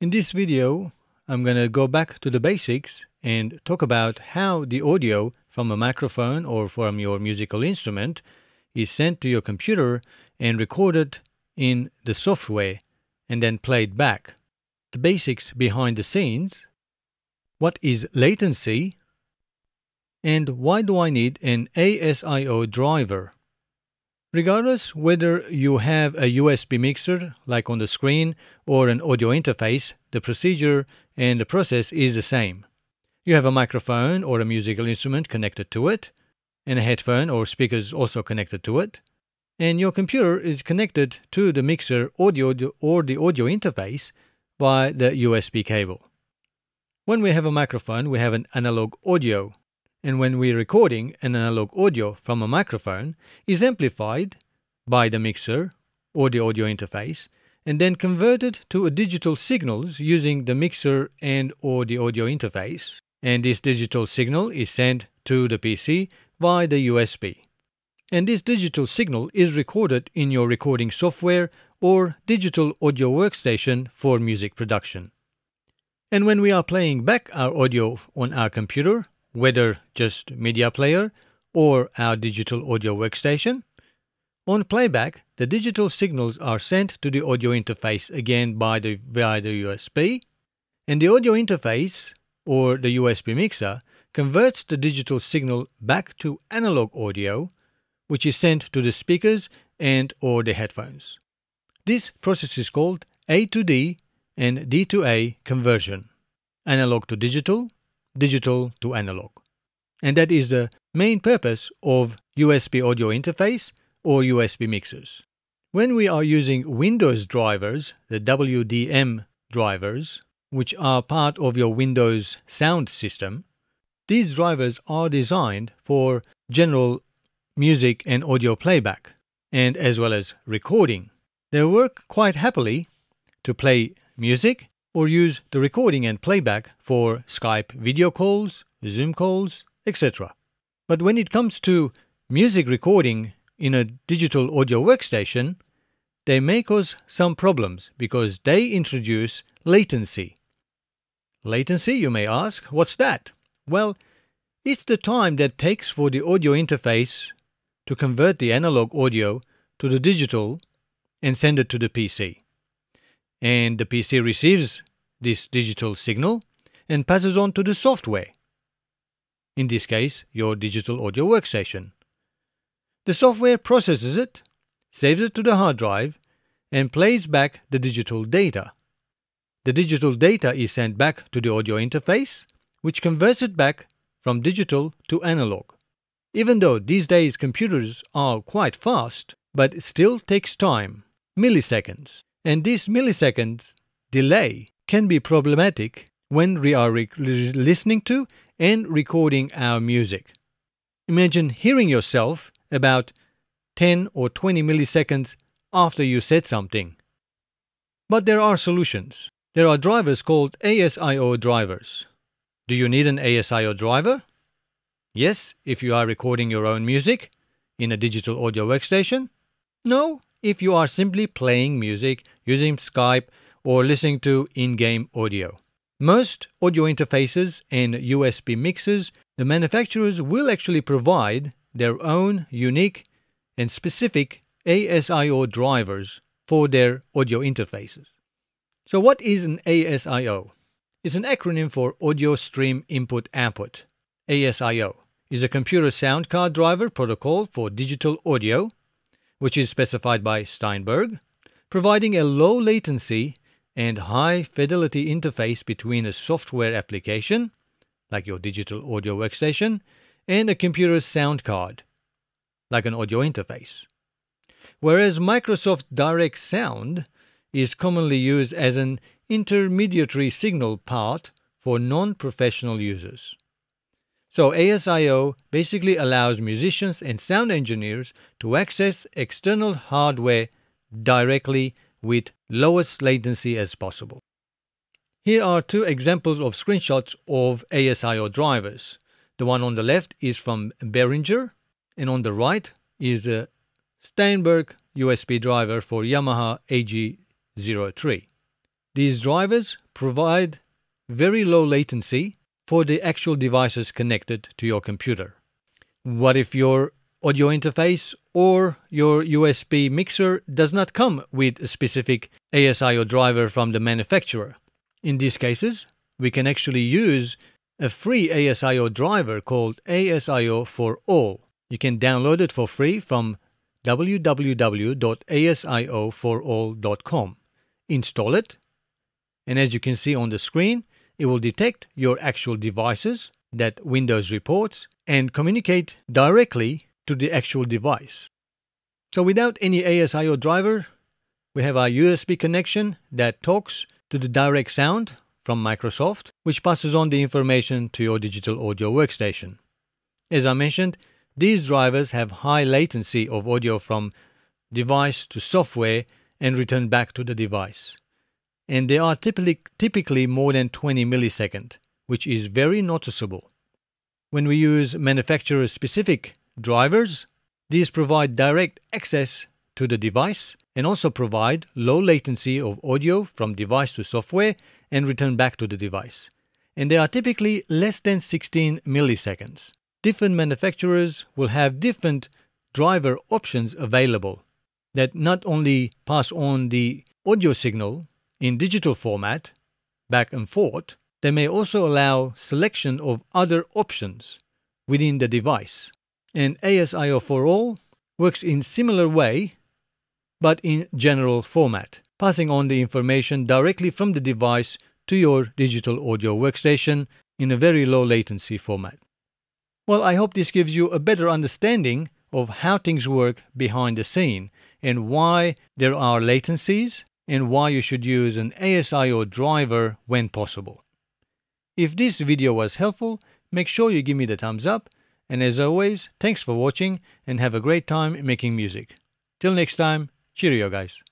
In this video, I'm going to go back to the basics and talk about how the audio from a microphone or from your musical instrument is sent to your computer and recorded in the software and then played back. The basics behind the scenes, what is latency, and why do I need an ASIO driver? Regardless whether you have a USB mixer, like on the screen, or an audio interface, the procedure and the process is the same. You have a microphone or a musical instrument connected to it, and a headphone or speakers also connected to it, and your computer is connected to the mixer audio or the audio interface by the USB cable. When we have a microphone, we have an analog audio and when we're recording, an analog audio from a microphone is amplified by the mixer or the audio interface and then converted to a digital signals using the mixer and or the audio interface and this digital signal is sent to the PC via the USB. And this digital signal is recorded in your recording software or digital audio workstation for music production. And when we are playing back our audio on our computer, whether just media player or our digital audio workstation. On playback, the digital signals are sent to the audio interface again by the, via the USB, and the audio interface, or the USB mixer, converts the digital signal back to analog audio, which is sent to the speakers and or the headphones. This process is called A to D and D to A conversion, analog to digital, digital to analog. And that is the main purpose of USB audio interface or USB mixers. When we are using Windows drivers, the WDM drivers, which are part of your Windows sound system, these drivers are designed for general music and audio playback, and as well as recording. They work quite happily to play music or use the recording and playback for Skype video calls, Zoom calls, etc. But when it comes to music recording in a digital audio workstation, they may cause some problems because they introduce latency. Latency, you may ask, what's that? Well, it's the time that takes for the audio interface to convert the analog audio to the digital and send it to the PC and the PC receives this digital signal and passes on to the software. In this case, your digital audio workstation. The software processes it, saves it to the hard drive, and plays back the digital data. The digital data is sent back to the audio interface, which converts it back from digital to analog. Even though these days computers are quite fast, but still takes time, milliseconds. And this millisecond delay can be problematic when we are listening to and recording our music. Imagine hearing yourself about 10 or 20 milliseconds after you said something. But there are solutions. There are drivers called ASIO drivers. Do you need an ASIO driver? Yes, if you are recording your own music in a digital audio workstation. No, if you are simply playing music using Skype, or listening to in game audio. Most audio interfaces and USB mixers, the manufacturers will actually provide their own unique and specific ASIO drivers for their audio interfaces. So, what is an ASIO? It's an acronym for Audio Stream Input Output. ASIO is a computer sound card driver protocol for digital audio, which is specified by Steinberg providing a low latency and high fidelity interface between a software application, like your digital audio workstation, and a computer's sound card, like an audio interface. Whereas Microsoft Direct Sound is commonly used as an intermediary signal part for non professional users. So ASIO basically allows musicians and sound engineers to access external hardware directly with lowest latency as possible. Here are two examples of screenshots of ASIO drivers. The one on the left is from Behringer and on the right is the Steinberg USB driver for Yamaha AG03. These drivers provide very low latency for the actual devices connected to your computer. What if your audio interface or your USB mixer does not come with a specific ASIO driver from the manufacturer. In these cases, we can actually use a free ASIO driver called ASIO for All. You can download it for free from www.asioforall.com. Install it, and as you can see on the screen, it will detect your actual devices that Windows reports and communicate directly to the actual device. So without any ASIO driver, we have our USB connection that talks to the direct sound from Microsoft, which passes on the information to your digital audio workstation. As I mentioned, these drivers have high latency of audio from device to software and return back to the device. And they are typically, typically more than 20 milliseconds, which is very noticeable. When we use manufacturer-specific drivers. These provide direct access to the device and also provide low latency of audio from device to software and return back to the device. And they are typically less than 16 milliseconds. Different manufacturers will have different driver options available that not only pass on the audio signal in digital format back and forth, they may also allow selection of other options within the device and asio for all works in similar way but in general format, passing on the information directly from the device to your digital audio workstation in a very low latency format. Well, I hope this gives you a better understanding of how things work behind the scene and why there are latencies and why you should use an ASIO driver when possible. If this video was helpful, make sure you give me the thumbs up and as always, thanks for watching and have a great time making music. Till next time, cheerio guys.